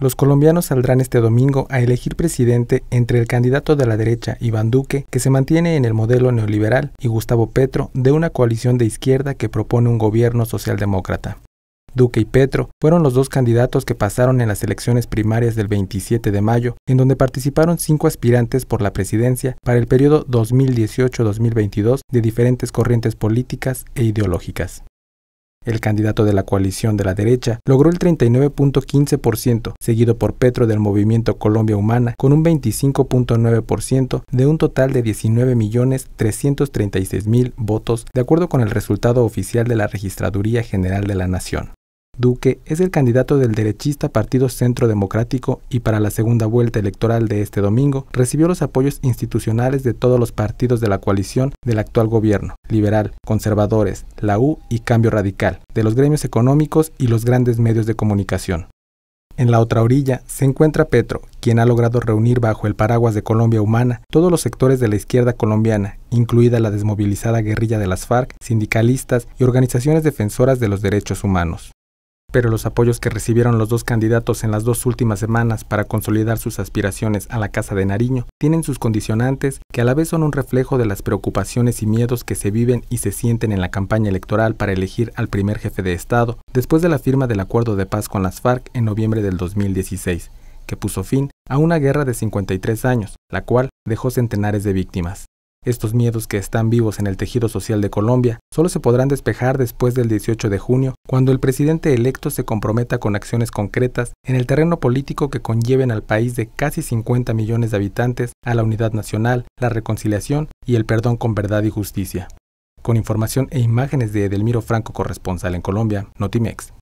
Los colombianos saldrán este domingo a elegir presidente entre el candidato de la derecha, Iván Duque, que se mantiene en el modelo neoliberal, y Gustavo Petro, de una coalición de izquierda que propone un gobierno socialdemócrata. Duque y Petro fueron los dos candidatos que pasaron en las elecciones primarias del 27 de mayo, en donde participaron cinco aspirantes por la presidencia para el periodo 2018-2022 de diferentes corrientes políticas e ideológicas. El candidato de la coalición de la derecha logró el 39.15%, seguido por Petro del Movimiento Colombia Humana con un 25.9% de un total de 19.336.000 votos, de acuerdo con el resultado oficial de la Registraduría General de la Nación. Duque es el candidato del derechista Partido Centro Democrático y para la segunda vuelta electoral de este domingo recibió los apoyos institucionales de todos los partidos de la coalición del actual gobierno, liberal, conservadores, la U y Cambio Radical, de los gremios económicos y los grandes medios de comunicación. En la otra orilla se encuentra Petro, quien ha logrado reunir bajo el paraguas de Colombia Humana todos los sectores de la izquierda colombiana, incluida la desmovilizada guerrilla de las FARC, sindicalistas y organizaciones defensoras de los derechos humanos pero los apoyos que recibieron los dos candidatos en las dos últimas semanas para consolidar sus aspiraciones a la Casa de Nariño tienen sus condicionantes que a la vez son un reflejo de las preocupaciones y miedos que se viven y se sienten en la campaña electoral para elegir al primer jefe de Estado después de la firma del acuerdo de paz con las FARC en noviembre del 2016, que puso fin a una guerra de 53 años, la cual dejó centenares de víctimas. Estos miedos que están vivos en el tejido social de Colombia solo se podrán despejar después del 18 de junio, cuando el presidente electo se comprometa con acciones concretas en el terreno político que conlleven al país de casi 50 millones de habitantes a la unidad nacional, la reconciliación y el perdón con verdad y justicia. Con información e imágenes de Edelmiro Franco, corresponsal en Colombia, Notimex.